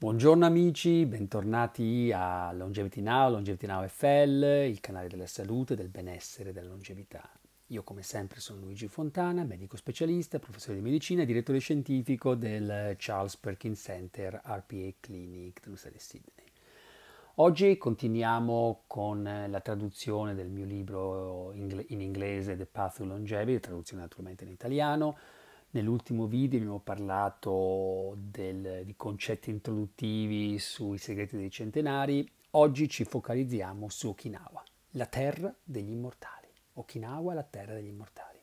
Buongiorno amici, bentornati a Longevity Now, Longevity Now FL, il canale della salute, del benessere e della longevità. Io come sempre sono Luigi Fontana, medico specialista, professore di medicina e direttore scientifico del Charles Perkins Center RPA Clinic dell'Università di Sydney. Oggi continuiamo con la traduzione del mio libro in inglese The Path to Longevity, traduzione naturalmente in italiano, Nell'ultimo video abbiamo parlato del, di concetti introduttivi sui segreti dei centenari, oggi ci focalizziamo su Okinawa, la terra degli immortali. Okinawa, la terra degli immortali.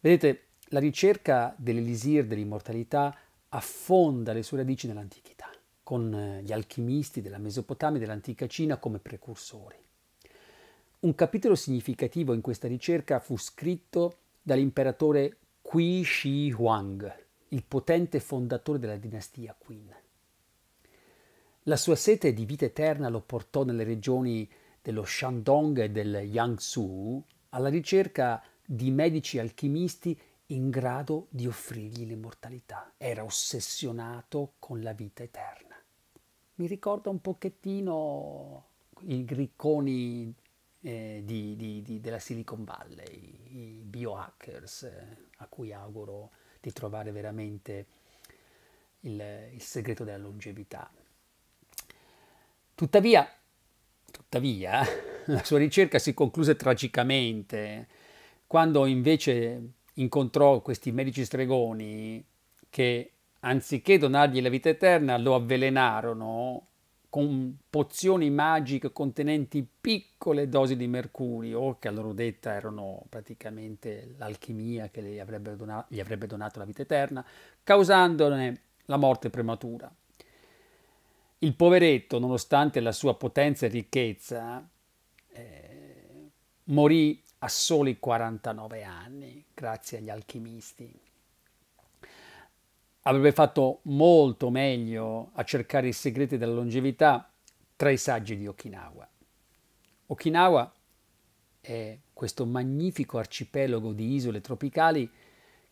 Vedete, la ricerca dell'elisir dell'immortalità affonda le sue radici nell'antichità, con eh, gli alchimisti della Mesopotamia e dell'antica Cina come precursori. Un capitolo significativo in questa ricerca fu scritto dall'imperatore Qui Shi Huang, il potente fondatore della dinastia Qin. La sua sete di vita eterna lo portò nelle regioni dello Shandong e del Yangsu alla ricerca di medici alchimisti in grado di offrirgli l'immortalità. Era ossessionato con la vita eterna. Mi ricorda un pochettino i ricconi eh, di, di, di, della Silicon Valley, i biohackers, eh, a cui auguro di trovare veramente il, il segreto della longevità. Tuttavia, tuttavia, la sua ricerca si concluse tragicamente quando invece incontrò questi medici stregoni che anziché donargli la vita eterna lo avvelenarono con pozioni magiche contenenti piccole dosi di mercurio, che a loro detta erano praticamente l'alchimia che gli avrebbe, donato, gli avrebbe donato la vita eterna, causandone la morte prematura. Il poveretto, nonostante la sua potenza e ricchezza, eh, morì a soli 49 anni, grazie agli alchimisti avrebbe fatto molto meglio a cercare i segreti della longevità tra i saggi di Okinawa. Okinawa è questo magnifico arcipelago di isole tropicali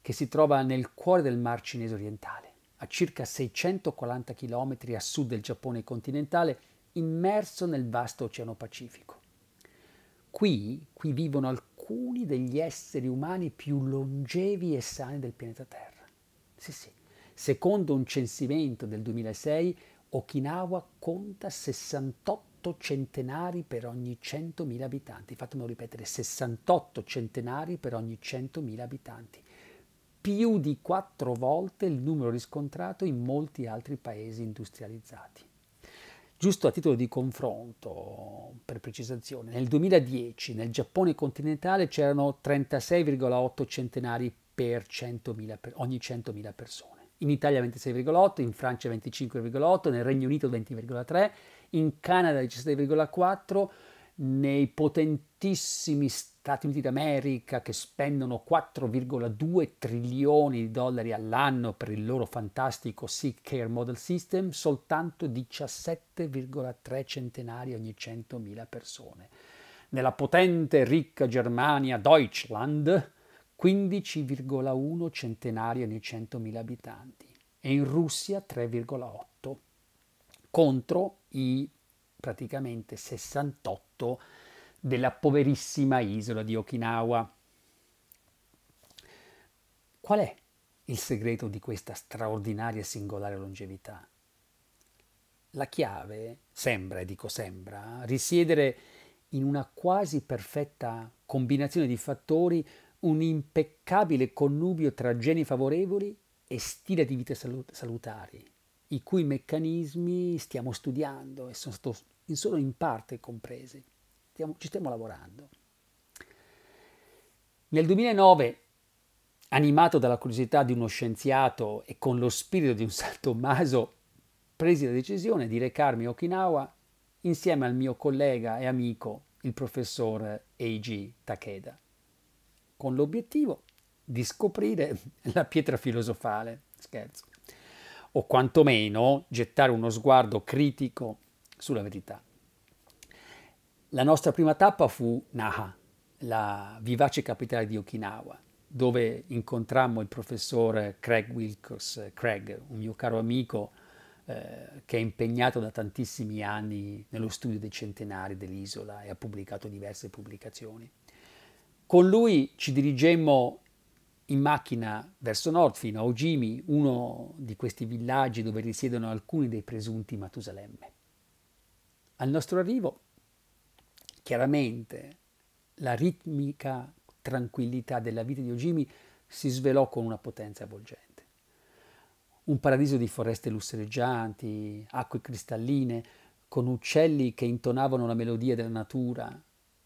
che si trova nel cuore del Mar Cinese orientale, a circa 640 km a sud del Giappone continentale, immerso nel vasto Oceano Pacifico. Qui, qui vivono alcuni degli esseri umani più longevi e sani del pianeta Terra. Sì, sì. Secondo un censimento del 2006, Okinawa conta 68 centenari per ogni 100.000 abitanti. Fatemelo ripetere, 68 centenari per ogni 100.000 abitanti. Più di quattro volte il numero riscontrato in molti altri paesi industrializzati. Giusto a titolo di confronto, per precisazione, nel 2010 nel Giappone continentale c'erano 36,8 centenari per, 100 per ogni 100.000 persone in Italia 26,8, in Francia 25,8, nel Regno Unito 20,3, in Canada 17,4, nei potentissimi Stati Uniti d'America che spendono 4,2 trilioni di dollari all'anno per il loro fantastico Sick Care Model System, soltanto 17,3 centenari ogni 100.000 persone. Nella potente e ricca Germania, Deutschland, 15,1 centenari ogni 100.000 abitanti e in Russia 3,8 contro i praticamente 68 della poverissima isola di Okinawa. Qual è il segreto di questa straordinaria e singolare longevità? La chiave, sembra, e dico sembra, risiedere in una quasi perfetta combinazione di fattori un impeccabile connubio tra geni favorevoli e stile di vita salutari, i cui meccanismi stiamo studiando e sono stato solo in parte compresi. Stiamo, ci stiamo lavorando. Nel 2009, animato dalla curiosità di uno scienziato e con lo spirito di un San Tommaso, presi la decisione di recarmi a Okinawa insieme al mio collega e amico, il professor Eiji Takeda con l'obiettivo di scoprire la pietra filosofale, scherzo, o quantomeno gettare uno sguardo critico sulla verità. La nostra prima tappa fu Naha, la vivace capitale di Okinawa, dove incontrammo il professor Craig Wilcox, Craig, un mio caro amico eh, che è impegnato da tantissimi anni nello studio dei centenari dell'isola e ha pubblicato diverse pubblicazioni. Con lui ci dirigemmo in macchina verso nord fino a Ojimi, uno di questi villaggi dove risiedono alcuni dei presunti Matusalemme. Al nostro arrivo, chiaramente, la ritmica tranquillità della vita di Ojimi si svelò con una potenza avvolgente. Un paradiso di foreste lussureggianti, acque cristalline, con uccelli che intonavano la melodia della natura,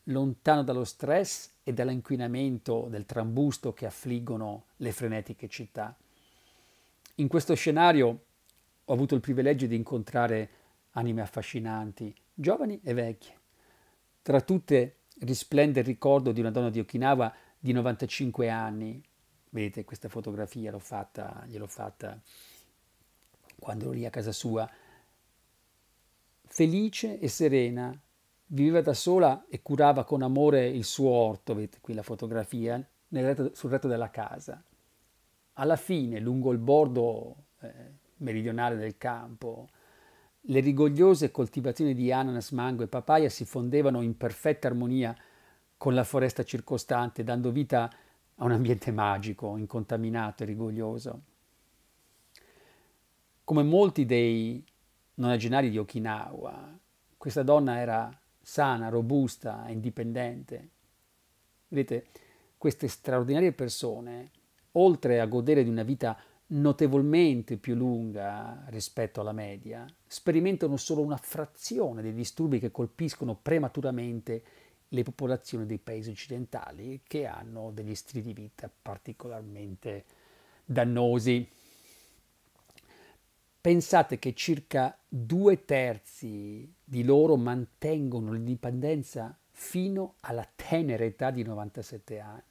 lontano dallo stress e dall'inquinamento del trambusto che affliggono le frenetiche città. In questo scenario ho avuto il privilegio di incontrare anime affascinanti, giovani e vecchie. Tra tutte risplende il ricordo di una donna di Okinawa di 95 anni. Vedete questa fotografia, l'ho fatta, gliel'ho fatta quando ero lì a casa sua. Felice e serena, viveva da sola e curava con amore il suo orto, vedete qui la fotografia, retto, sul retto della casa. Alla fine, lungo il bordo eh, meridionale del campo, le rigogliose coltivazioni di ananas, mango e papaya si fondevano in perfetta armonia con la foresta circostante, dando vita a un ambiente magico, incontaminato e rigoglioso. Come molti dei nonagenari di Okinawa, questa donna era sana, robusta, indipendente. Vedete, queste straordinarie persone, oltre a godere di una vita notevolmente più lunga rispetto alla media, sperimentano solo una frazione dei disturbi che colpiscono prematuramente le popolazioni dei paesi occidentali che hanno degli stili di vita particolarmente dannosi. Pensate che circa due terzi di loro mantengono l'indipendenza fino alla tenera età di 97 anni.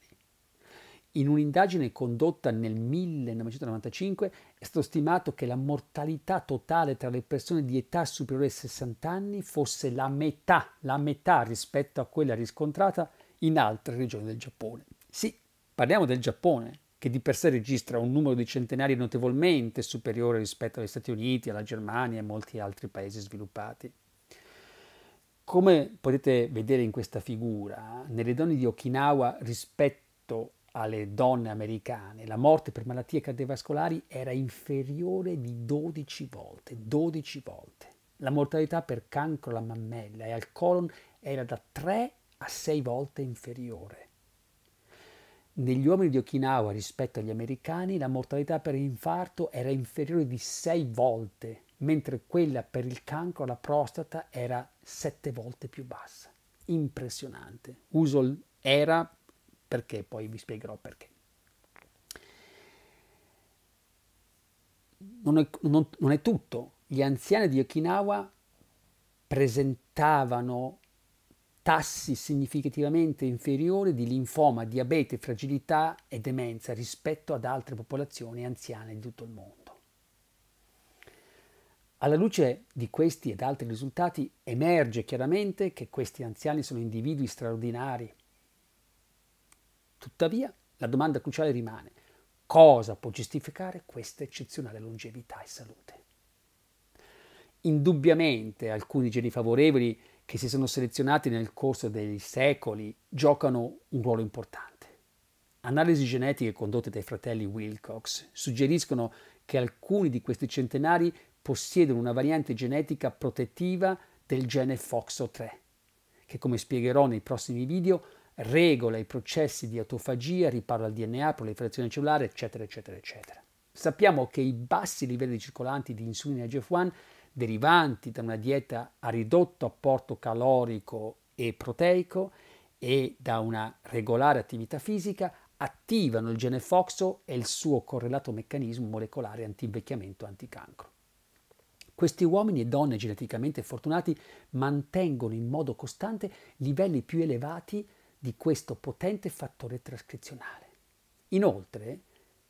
In un'indagine condotta nel 1995 è stato stimato che la mortalità totale tra le persone di età superiore ai 60 anni fosse la metà, la metà rispetto a quella riscontrata in altre regioni del Giappone. Sì, parliamo del Giappone, che di per sé registra un numero di centenari notevolmente superiore rispetto agli Stati Uniti, alla Germania e molti altri paesi sviluppati. Come potete vedere in questa figura, nelle donne di Okinawa rispetto alle donne americane, la morte per malattie cardiovascolari era inferiore di 12 volte, 12 volte. La mortalità per cancro alla mammella e al colon era da 3 a 6 volte inferiore. Negli uomini di Okinawa rispetto agli americani la mortalità per infarto era inferiore di 6 volte, mentre quella per il cancro alla prostata era 7 volte più bassa. Impressionante. Uso era perché poi vi spiegherò perché. Non è, non, non è tutto. Gli anziani di Okinawa presentavano tassi significativamente inferiori di linfoma, diabete, fragilità e demenza rispetto ad altre popolazioni anziane di tutto il mondo. Alla luce di questi ed altri risultati emerge chiaramente che questi anziani sono individui straordinari. Tuttavia, la domanda cruciale rimane, cosa può giustificare questa eccezionale longevità e salute? Indubbiamente alcuni geni favorevoli che si sono selezionati nel corso dei secoli giocano un ruolo importante. Analisi genetiche condotte dai fratelli Wilcox suggeriscono che alcuni di questi centenari possiedono una variante genetica protettiva del gene FOXO3, che come spiegherò nei prossimi video regola i processi di autofagia, riparo al DNA, proliferazione cellulare, eccetera, eccetera, eccetera. Sappiamo che i bassi livelli circolanti di insulina GF1 derivanti da una dieta a ridotto apporto calorico e proteico e da una regolare attività fisica attivano il gene FOXO e il suo correlato meccanismo molecolare anti-invecchiamento anticancro. Questi uomini e donne geneticamente fortunati mantengono in modo costante livelli più elevati di questo potente fattore trascrizionale. Inoltre,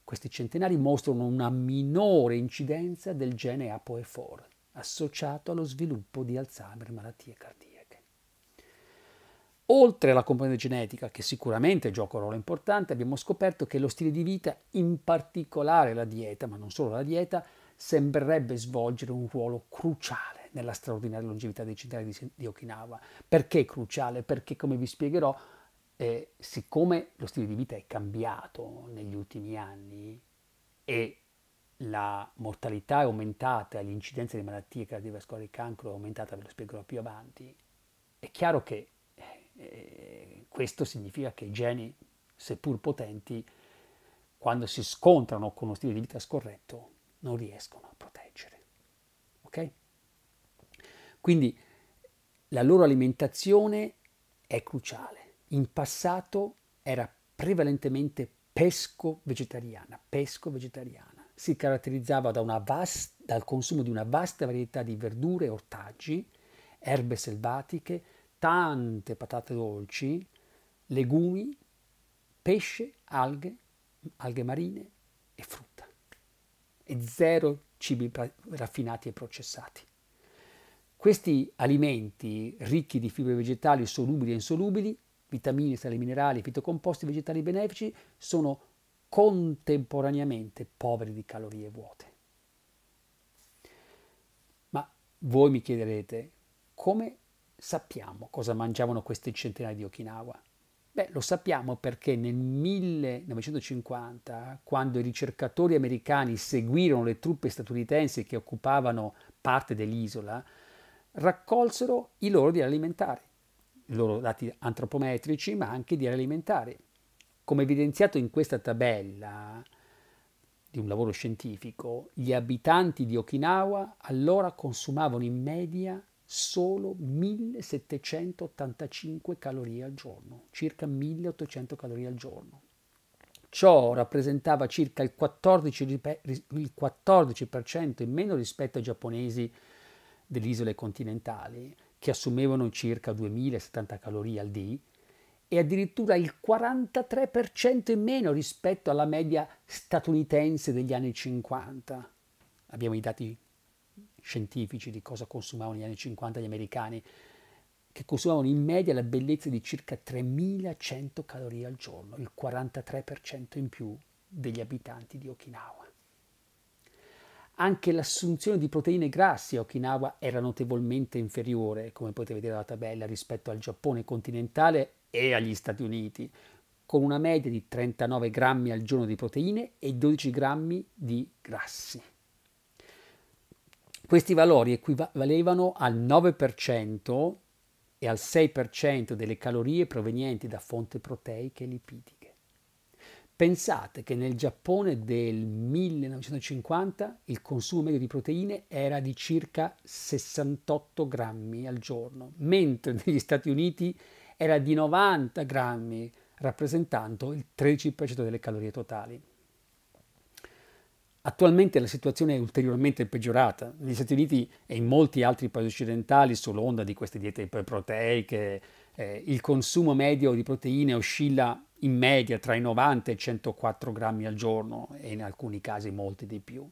questi centenari mostrano una minore incidenza del gene ApoE4, associato allo sviluppo di Alzheimer e malattie cardiache. Oltre alla componente genetica, che sicuramente gioca un ruolo importante, abbiamo scoperto che lo stile di vita, in particolare la dieta, ma non solo la dieta, sembrerebbe svolgere un ruolo cruciale nella straordinaria longevità dei centenari di Okinawa. Perché cruciale? Perché, come vi spiegherò, eh, siccome lo stile di vita è cambiato negli ultimi anni e la mortalità è aumentata, l'incidenza di malattie cardiovascolari e cancro è aumentata, ve lo spiegherò più avanti, è chiaro che eh, eh, questo significa che i geni, seppur potenti, quando si scontrano con uno stile di vita scorretto, non riescono a proteggere. Ok? Quindi la loro alimentazione è cruciale. In passato era prevalentemente pesco vegetariana, pesco vegetariana si caratterizzava da vast- dal consumo di una vasta varietà di verdure e ortaggi, erbe selvatiche, tante patate dolci, legumi, pesce, alghe, alghe marine e frutta. E zero cibi pra- raffinati e processati. Questi alimenti ricchi di fibre vegetali solubili e insolubili, vitamine, sali minerali, fitocomposti vegetali benefici, sono contemporaneamente poveri di calorie vuote. Ma voi mi chiederete come sappiamo cosa mangiavano questi centinaia di Okinawa? Beh, lo sappiamo perché nel 1950, quando i ricercatori americani seguirono le truppe statunitensi che occupavano parte dell'isola, raccolsero i loro diari alimentari, i loro dati antropometrici, ma anche i diari alimentari come evidenziato in questa tabella di un lavoro scientifico, gli abitanti di Okinawa allora consumavano in media solo 1785 calorie al giorno, circa 1800 calorie al giorno. Ciò rappresentava circa il 14%, il 14 in meno rispetto ai giapponesi delle isole continentali, che assumevano circa 2070 calorie al giorno e addirittura il 43% in meno rispetto alla media statunitense degli anni 50. Abbiamo i dati scientifici di cosa consumavano negli anni 50 gli americani, che consumavano in media la bellezza di circa 3100 calorie al giorno, il 43% in più degli abitanti di Okinawa. Anche l'assunzione di proteine grassi a Okinawa era notevolmente inferiore, come potete vedere dalla tabella, rispetto al Giappone continentale e agli Stati Uniti, con una media di 39 grammi al giorno di proteine e 12 grammi di grassi. Questi valori equivalevano al 9% e al 6% delle calorie provenienti da fonti proteiche e lipidiche. Pensate che nel Giappone del 1950 il consumo medio di proteine era di circa 68 grammi al giorno, mentre negli Stati Uniti era di 90 grammi, rappresentando il 13% delle calorie totali. Attualmente la situazione è ulteriormente peggiorata. Negli Stati Uniti e in molti altri paesi occidentali, sull'onda di queste diete iperproteiche, eh, il consumo medio di proteine oscilla in media tra i 90 e i 104 grammi al giorno e in alcuni casi molti di più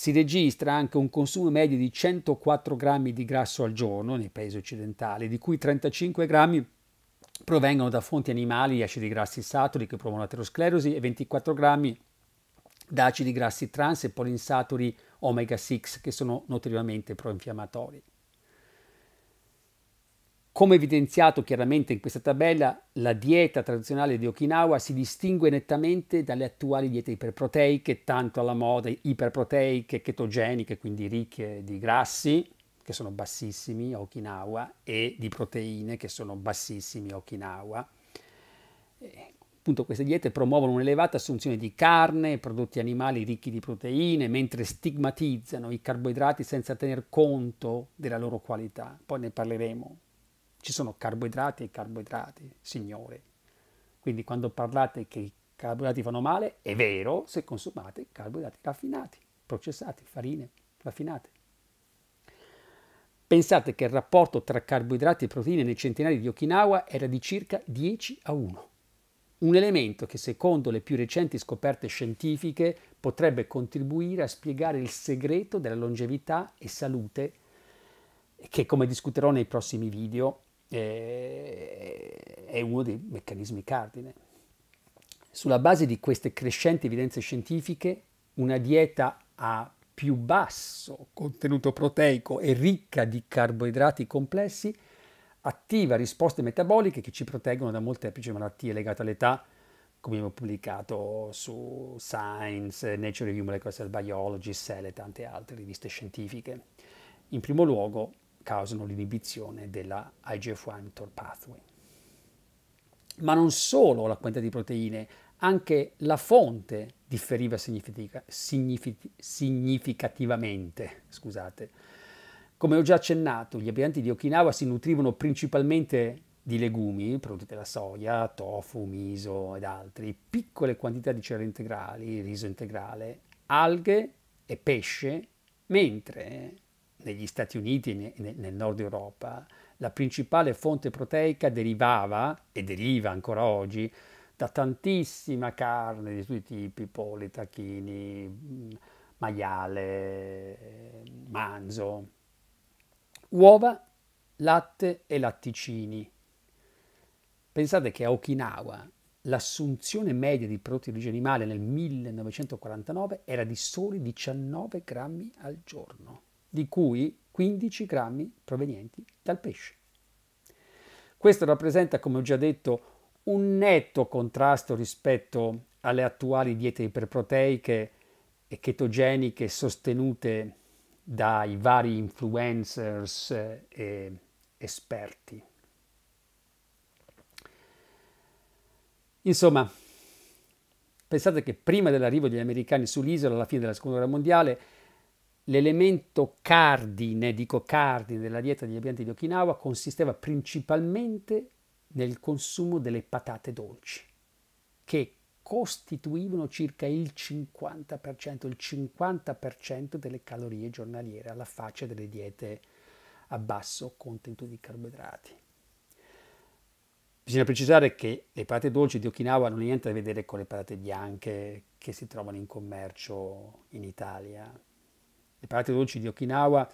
si registra anche un consumo medio di 104 grammi di grasso al giorno nei paesi occidentali, di cui 35 grammi provengono da fonti animali, di acidi grassi saturi che promuovono l'aterosclerosi e 24 grammi da acidi grassi trans e polinsaturi omega 6 che sono notevolmente proinfiammatori. Come evidenziato chiaramente in questa tabella, la dieta tradizionale di Okinawa si distingue nettamente dalle attuali diete iperproteiche, tanto alla moda iperproteiche, chetogeniche, quindi ricche di grassi, che sono bassissimi a Okinawa, e di proteine, che sono bassissimi a Okinawa. E, appunto queste diete promuovono un'elevata assunzione di carne, e prodotti animali ricchi di proteine, mentre stigmatizzano i carboidrati senza tener conto della loro qualità. Poi ne parleremo ci sono carboidrati e carboidrati, signore. Quindi quando parlate che i carboidrati fanno male, è vero se consumate carboidrati raffinati, processati, farine raffinate. Pensate che il rapporto tra carboidrati e proteine nei centenari di Okinawa era di circa 10 a 1. Un elemento che secondo le più recenti scoperte scientifiche potrebbe contribuire a spiegare il segreto della longevità e salute che come discuterò nei prossimi video eh, è uno dei meccanismi cardine. Sulla base di queste crescenti evidenze scientifiche, una dieta a più basso contenuto proteico e ricca di carboidrati complessi attiva risposte metaboliche che ci proteggono da molteplici malattie legate all'età, come abbiamo pubblicato su Science, Nature Review Molecular Cell Biology, Cell e tante altre riviste scientifiche. In primo luogo, causano l'inibizione della IGF-1 toll pathway. Ma non solo la quantità di proteine, anche la fonte differiva significativamente. Scusate. Come ho già accennato, gli abitanti di Okinawa si nutrivano principalmente di legumi, prodotti della soia, tofu, miso ed altri, piccole quantità di cereali integrali, riso integrale, alghe e pesce, mentre negli Stati Uniti e nel nord Europa, la principale fonte proteica derivava, e deriva ancora oggi, da tantissima carne di tutti i tipi, polli, tacchini, maiale, manzo, uova, latte e latticini. Pensate che a Okinawa l'assunzione media di prodotti di origine animale nel 1949 era di soli 19 grammi al giorno di cui 15 grammi provenienti dal pesce. Questo rappresenta, come ho già detto, un netto contrasto rispetto alle attuali diete iperproteiche e chetogeniche sostenute dai vari influencers eh, e esperti. Insomma, pensate che prima dell'arrivo degli americani sull'isola alla fine della seconda guerra mondiale l'elemento cardine, dico cardine, della dieta degli abitanti di Okinawa consisteva principalmente nel consumo delle patate dolci, che costituivano circa il 50%, il 50% delle calorie giornaliere alla faccia delle diete a basso contenuto di carboidrati. Bisogna precisare che le patate dolci di Okinawa non hanno niente a vedere con le patate bianche che si trovano in commercio in Italia, le parate dolci di Okinawa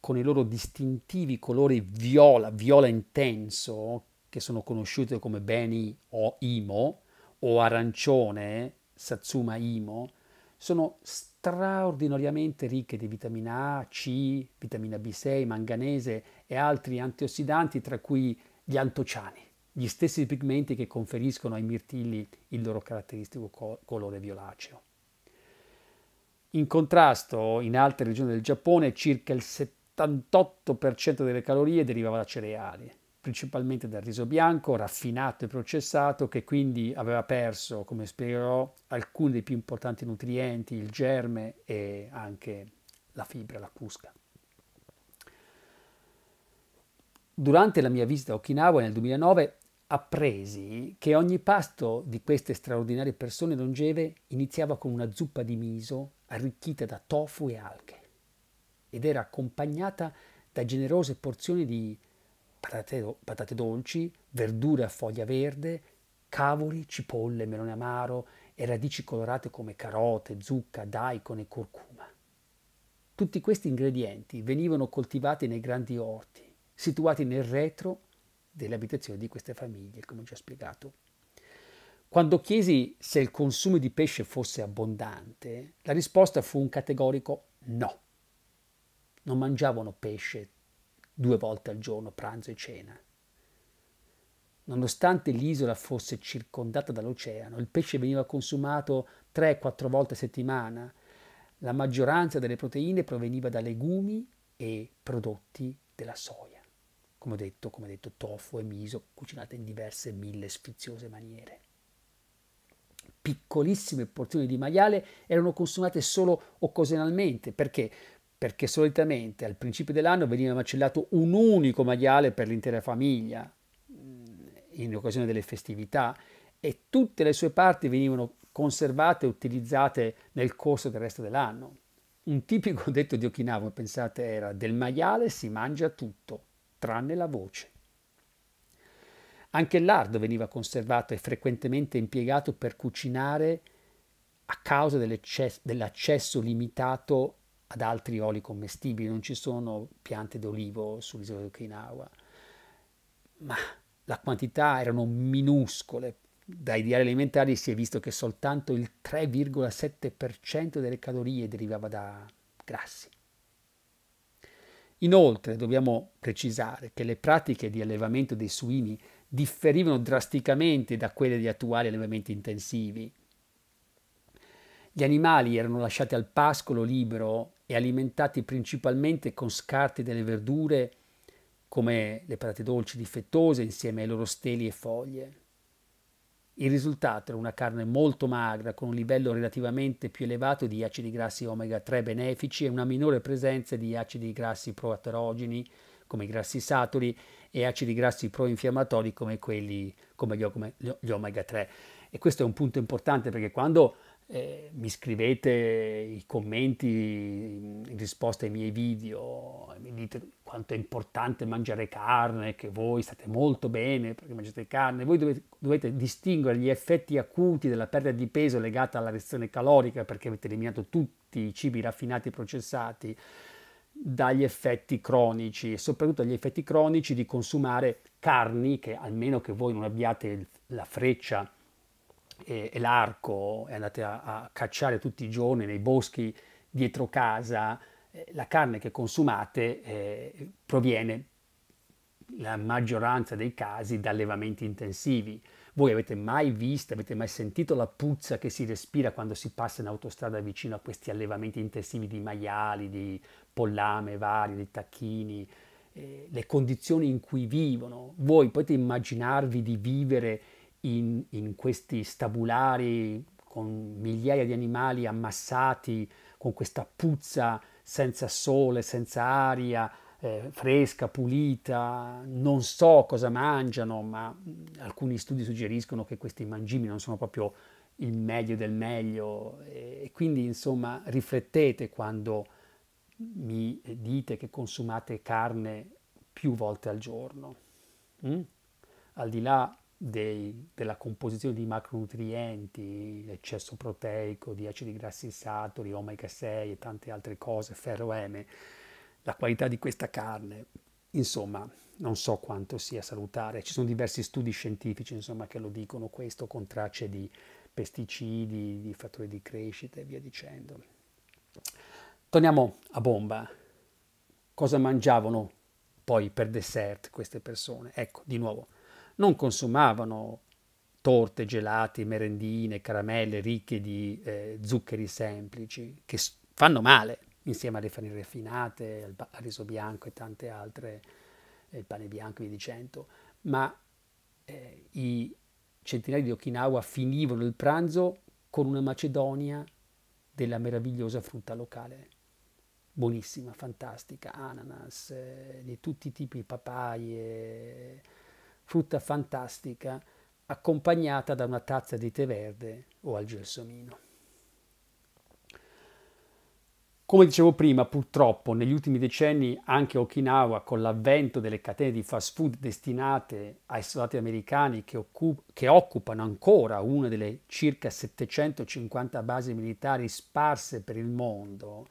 con i loro distintivi colori viola, viola intenso, che sono conosciute come Beni o Imo, o arancione, Satsuma Imo, sono straordinariamente ricche di vitamina A, C, vitamina B6, manganese e altri antiossidanti, tra cui gli antociani, gli stessi pigmenti che conferiscono ai mirtilli il loro caratteristico colore violaceo. In contrasto, in altre regioni del Giappone circa il 78% delle calorie derivava da cereali, principalmente dal riso bianco, raffinato e processato, che quindi aveva perso, come spiegherò, alcuni dei più importanti nutrienti, il germe e anche la fibra, la cusca. Durante la mia visita a Okinawa nel 2009 appresi che ogni pasto di queste straordinarie persone longeve iniziava con una zuppa di miso arricchita da tofu e alghe ed era accompagnata da generose porzioni di patate, patate dolci, verdure a foglia verde, cavoli, cipolle, melone amaro e radici colorate come carote, zucca, daikon e curcuma. Tutti questi ingredienti venivano coltivati nei grandi orti, situati nel retro delle abitazioni di queste famiglie, come ho già spiegato quando chiesi se il consumo di pesce fosse abbondante, la risposta fu un categorico no. Non mangiavano pesce due volte al giorno, pranzo e cena. Nonostante l'isola fosse circondata dall'oceano, il pesce veniva consumato 3-4 volte a settimana. La maggioranza delle proteine proveniva da legumi e prodotti della soia. Come ho detto, come ho detto tofu e miso cucinate in diverse mille sfiziose maniere piccolissime porzioni di maiale erano consumate solo occasionalmente. Perché? Perché solitamente al principio dell'anno veniva macellato un unico maiale per l'intera famiglia, mm, in occasione delle festività, e tutte le sue parti venivano conservate e utilizzate nel corso del resto dell'anno. Un tipico detto di Okinawa, pensate, era del maiale si mangia tutto, tranne la voce. Anche il lardo veniva conservato e frequentemente impiegato per cucinare a causa dell'accesso limitato ad altri oli commestibili, non ci sono piante d'olivo sull'isola di Okinawa, ma la quantità erano minuscole. Dai diari alimentari si è visto che soltanto il 3,7% delle calorie derivava da grassi. Inoltre dobbiamo precisare che le pratiche di allevamento dei suini differivano drasticamente da quelle di attuali allevamenti intensivi. Gli animali erano lasciati al pascolo libero e alimentati principalmente con scarti delle verdure come le patate dolci difettose insieme ai loro steli e foglie. Il risultato era una carne molto magra con un livello relativamente più elevato di acidi grassi omega 3 benefici e una minore presenza di acidi grassi proaterogeni come i grassi saturi e acidi grassi proinfiammatori come quelli come gli, come gli omega 3. E questo è un punto importante perché quando eh, mi scrivete i commenti in risposta ai miei video, mi dite quanto è importante mangiare carne, che voi state molto bene perché mangiate carne, voi dovete, dovete distinguere gli effetti acuti della perdita di peso legata alla restrizione calorica perché avete eliminato tutti i cibi raffinati e processati dagli effetti cronici e soprattutto dagli effetti cronici di consumare carni che almeno che voi non abbiate la freccia e, e l'arco e andate a, a, cacciare tutti i giorni nei boschi dietro casa, eh, la carne che consumate eh, proviene la maggioranza dei casi da allevamenti intensivi. Voi avete mai visto, avete mai sentito la puzza che si respira quando si passa in autostrada vicino a questi allevamenti intensivi di maiali, di pollame varie, dei tacchini, eh, le condizioni in cui vivono. Voi potete immaginarvi di vivere in, in questi stabulari con migliaia di animali ammassati, con questa puzza senza sole, senza aria, eh, fresca, pulita, non so cosa mangiano, ma mm, alcuni studi suggeriscono che questi mangimi non sono proprio il meglio del meglio e quindi insomma riflettete quando mi dite che consumate carne più volte al giorno, mm? al di là dei, della composizione di macronutrienti, eccesso proteico, di acidi grassi saturi, omega 6 e tante altre cose, ferro M, la qualità di questa carne, insomma, non so quanto sia salutare. Ci sono diversi studi scientifici, insomma, che lo dicono questo con tracce di pesticidi, di fattori di crescita e via dicendo. Torniamo a bomba. Cosa mangiavano poi per dessert queste persone? Ecco, di nuovo, non consumavano torte, gelati, merendine, caramelle ricche di eh, zuccheri semplici, che fanno male, insieme alle farine raffinate, al, al riso bianco e tante altre, eh, il pane bianco, via dicendo, ma eh, i centinaia di Okinawa finivano il pranzo con una macedonia della meravigliosa frutta locale buonissima, fantastica, ananas, eh, di tutti i tipi, papaie, frutta fantastica, accompagnata da una tazza di tè verde o al gelsomino. Come dicevo prima, purtroppo negli ultimi decenni anche Okinawa, con l'avvento delle catene di fast food destinate ai soldati americani che, occup- che occupano ancora una delle circa 750 basi militari sparse per il mondo,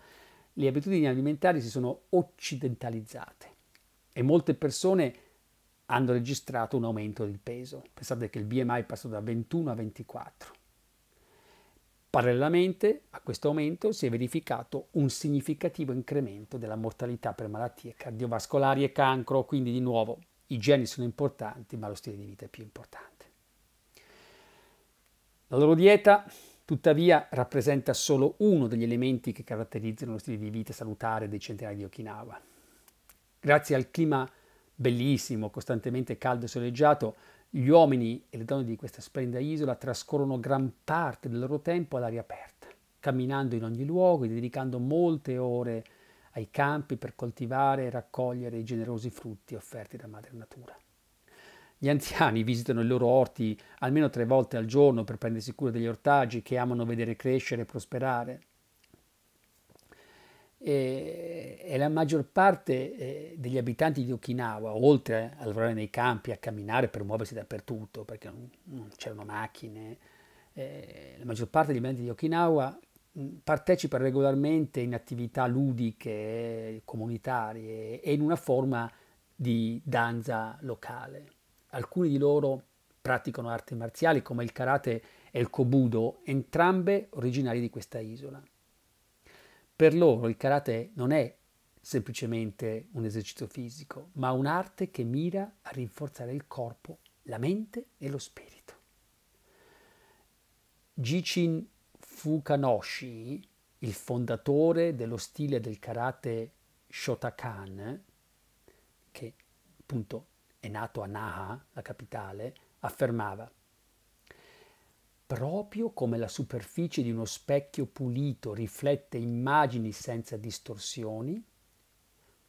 le abitudini alimentari si sono occidentalizzate e molte persone hanno registrato un aumento del peso. Pensate che il BMI è passato da 21 a 24. Parallelamente a questo aumento si è verificato un significativo incremento della mortalità per malattie cardiovascolari e cancro, quindi di nuovo i geni sono importanti, ma lo stile di vita è più importante. La loro dieta tuttavia rappresenta solo uno degli elementi che caratterizzano lo stile di vita salutare dei centenari di Okinawa. Grazie al clima bellissimo, costantemente caldo e soleggiato, gli uomini e le donne di questa splendida isola trascorrono gran parte del loro tempo all'aria aperta, camminando in ogni luogo e dedicando molte ore ai campi per coltivare e raccogliere i generosi frutti offerti da Madre Natura. Gli anziani visitano i loro orti almeno tre volte al giorno per prendersi cura degli ortaggi che amano vedere crescere e prosperare. E, e la maggior parte eh, degli abitanti di Okinawa, oltre a lavorare nei campi, a camminare per muoversi dappertutto, perché non, non c'erano macchine, eh, la maggior parte degli abitanti di Okinawa partecipa regolarmente in attività ludiche, comunitarie e in una forma di danza locale. Alcuni di loro praticano arti marziali come il karate e il kobudo, entrambe originari di questa isola. Per loro il karate non è semplicemente un esercizio fisico, ma un'arte che mira a rinforzare il corpo, la mente e lo spirito. Jichin Fukanoshi, il fondatore dello stile del karate Shotokan, che appunto è nato a Naha, la capitale, affermava Proprio come la superficie di uno specchio pulito riflette immagini senza distorsioni,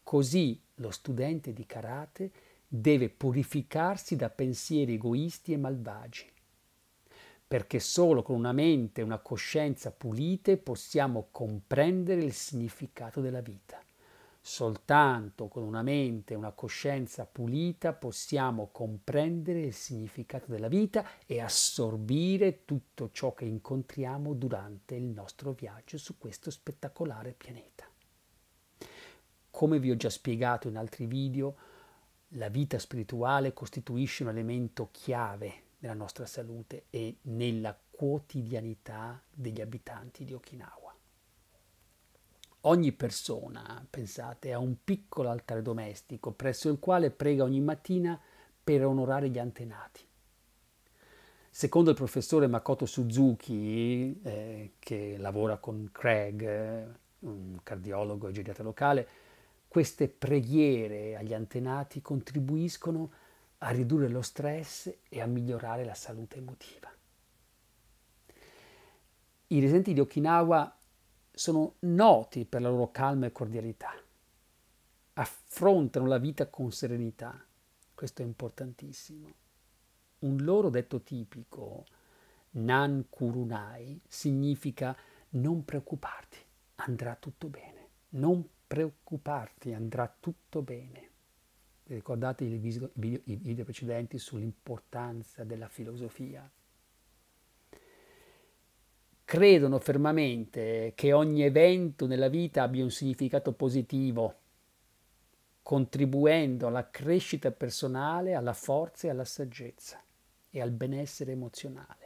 così lo studente di karate deve purificarsi da pensieri egoisti e malvagi, perché solo con una mente e una coscienza pulite possiamo comprendere il significato della vita. Soltanto con una mente e una coscienza pulita possiamo comprendere il significato della vita e assorbire tutto ciò che incontriamo durante il nostro viaggio su questo spettacolare pianeta. Come vi ho già spiegato in altri video, la vita spirituale costituisce un elemento chiave nella nostra salute e nella quotidianità degli abitanti di Okinawa. Ogni persona, pensate, ha un piccolo altare domestico presso il quale prega ogni mattina per onorare gli antenati. Secondo il professore Makoto Suzuki, eh, che lavora con Craig, eh, un cardiologo e geriatra locale, queste preghiere agli antenati contribuiscono a ridurre lo stress e a migliorare la salute emotiva. I residenti di Okinawa sono noti per la loro calma e cordialità. Affrontano la vita con serenità. Questo è importantissimo. Un loro detto tipico, Nan Kurunai, significa non preoccuparti, andrà tutto bene. Non preoccuparti, andrà tutto bene. Ricordate i video, video, video precedenti sull'importanza della filosofia credono fermamente che ogni evento nella vita abbia un significato positivo, contribuendo alla crescita personale, alla forza e alla saggezza e al benessere emozionale.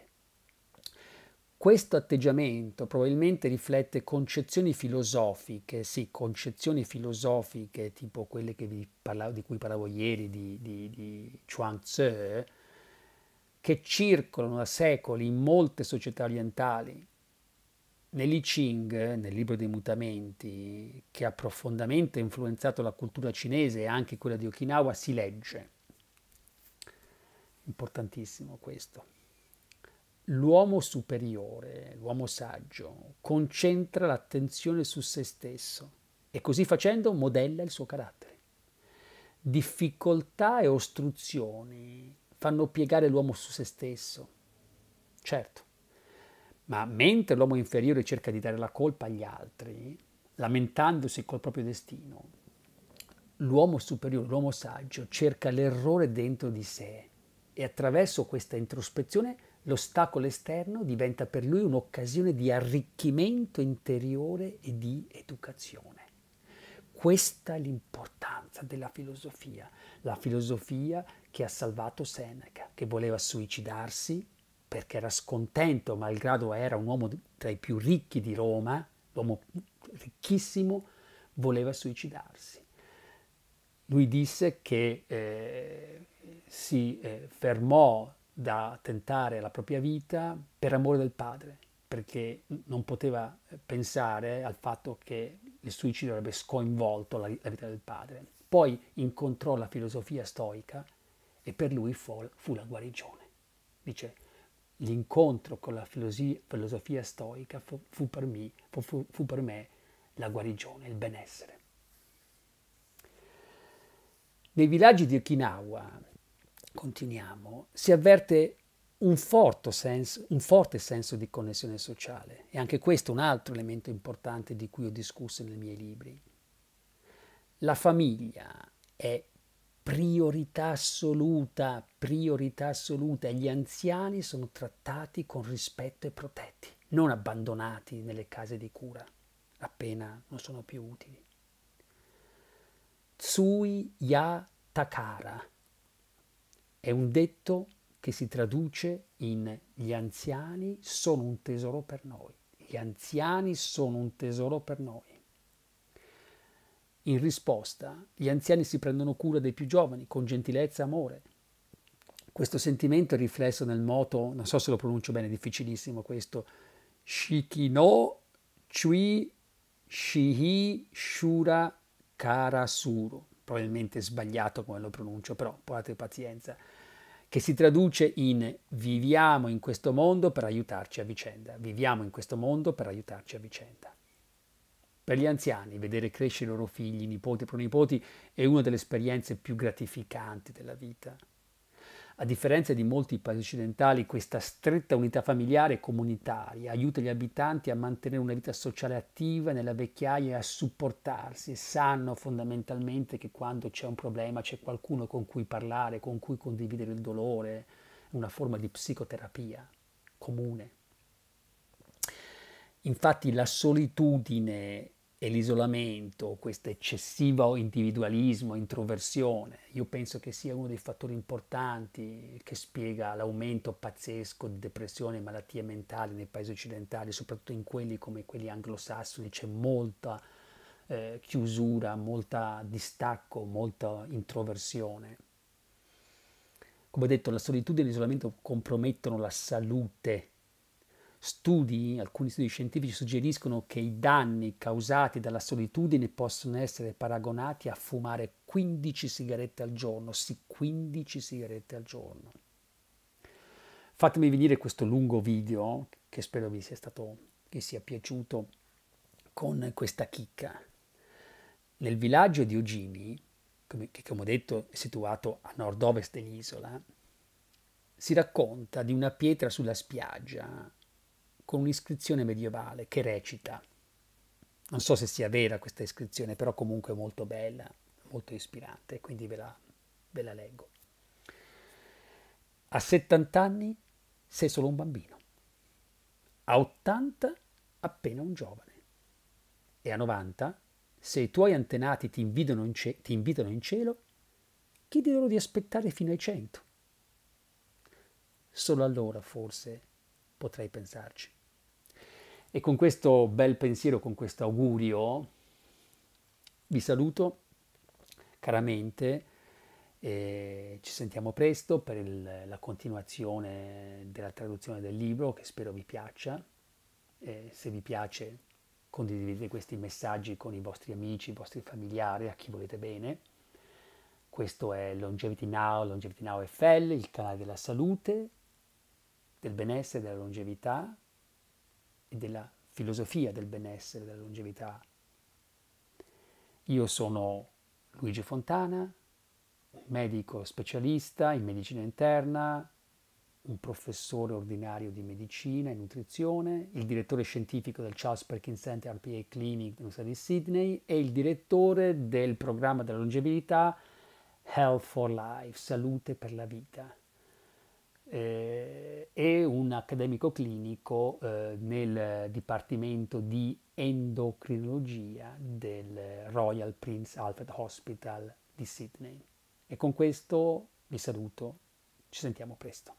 Questo atteggiamento probabilmente riflette concezioni filosofiche, sì, concezioni filosofiche tipo quelle parlavo, di cui parlavo ieri di, di, di Chuang Tzu, che circolano da secoli in molte società orientali, Nell'I Ching, nel libro dei mutamenti, che ha profondamente influenzato la cultura cinese e anche quella di Okinawa, si legge, importantissimo questo, l'uomo superiore, l'uomo saggio, concentra l'attenzione su se stesso e così facendo modella il suo carattere. Difficoltà e ostruzioni fanno piegare l'uomo su se stesso, certo ma mentre l'uomo inferiore cerca di dare la colpa agli altri, lamentandosi col proprio destino, l'uomo superiore, l'uomo saggio, cerca l'errore dentro di sé e attraverso questa introspezione l'ostacolo esterno diventa per lui un'occasione di arricchimento interiore e di educazione. Questa è l'importanza della filosofia, la filosofia che ha salvato Seneca, che voleva suicidarsi perché era scontento, malgrado era un uomo tra i più ricchi di Roma, l'uomo ricchissimo, voleva suicidarsi. Lui disse che eh, si eh, fermò da tentare la propria vita per amore del padre, perché non poteva pensare al fatto che il suicidio avrebbe sconvolto la, la vita del padre. Poi incontrò la filosofia stoica e per lui fu, fu la guarigione. Dice, L'incontro con la filosofia stoica fu, fu, per me, fu, fu per me la guarigione, il benessere. Nei villaggi di Okinawa, continuiamo, si avverte un forte, senso, un forte, senso, di connessione sociale e anche questo è un altro elemento importante di cui ho discusso nei miei libri. La famiglia è priorità assoluta, priorità assoluta. e Gli anziani sono trattati con rispetto e protetti, non abbandonati nelle case di cura appena non sono più utili. Tsui ya takara è un detto che si traduce in gli anziani sono un tesoro per noi. Gli anziani sono un tesoro per noi. In risposta, gli anziani si prendono cura dei più giovani con gentilezza e amore. Questo sentimento è riflesso nel moto, non so se lo pronuncio bene, è difficilissimo questo, Shikino Chui Shihi Shura Karasuru, probabilmente sbagliato come lo pronuncio, però portate pazienza, che si traduce in viviamo in questo mondo per aiutarci a vicenda, viviamo in questo mondo per aiutarci a vicenda. Per gli anziani, vedere crescere i loro figli, nipoti e pronipoti è una delle esperienze più gratificanti della vita. A differenza di molti paesi occidentali, questa stretta unità familiare e comunitaria aiuta gli abitanti a mantenere una vita sociale attiva nella vecchiaia e a supportarsi. Sanno fondamentalmente che quando c'è un problema c'è qualcuno con cui parlare, con cui condividere il dolore, una forma di psicoterapia comune. Infatti la solitudine e l'isolamento, questo eccessivo individualismo, introversione, io penso che sia uno dei fattori importanti che spiega l'aumento pazzesco di depressione e malattie mentali nei paesi occidentali, soprattutto in quelli come quelli anglosassoni, c'è molta eh, chiusura, molto distacco, molta introversione. Come ho detto, la solitudine e l'isolamento compromettono la salute studi, alcuni studi scientifici suggeriscono che i danni causati dalla solitudine possono essere paragonati a fumare 15 sigarette al giorno, sì 15 sigarette al giorno. Fatemi venire questo lungo video, che spero vi sia, stato, sia piaciuto, con questa chicca. Nel villaggio di Ogimi, che come ho detto è situato a nord-ovest dell'isola, si racconta di una pietra sulla spiaggia con un'iscrizione medievale che recita, non so se sia vera questa iscrizione, però comunque molto bella, molto ispirante, quindi ve la, ve la leggo. A 70 anni sei solo un bambino, a 80 appena un giovane e a 90 se i tuoi antenati ti invitano in, ce- ti invitano in cielo, chiedi loro di aspettare fino ai 100. Solo allora forse potrei pensarci. E con questo bel pensiero, con questo augurio, vi saluto caramente. E ci sentiamo presto per il, la continuazione della traduzione del libro che spero vi piaccia. E se vi piace condividete questi messaggi con i vostri amici, i vostri familiari, a chi volete bene. Questo è Longevity Now, Longevity Now FL, il canale della salute del benessere, della longevità e della filosofia del benessere, della longevità. Io sono Luigi Fontana, medico specialista in medicina interna, un professore ordinario di medicina e nutrizione, il direttore scientifico del Charles Perkins Center RPA Clinic dell'Università di Sydney e il direttore del programma della longevità Health for Life, Salute per la Vita eh, e un accademico clinico eh, nel Dipartimento di Endocrinologia del Royal Prince Alfred Hospital di Sydney. E con questo vi saluto, ci sentiamo presto.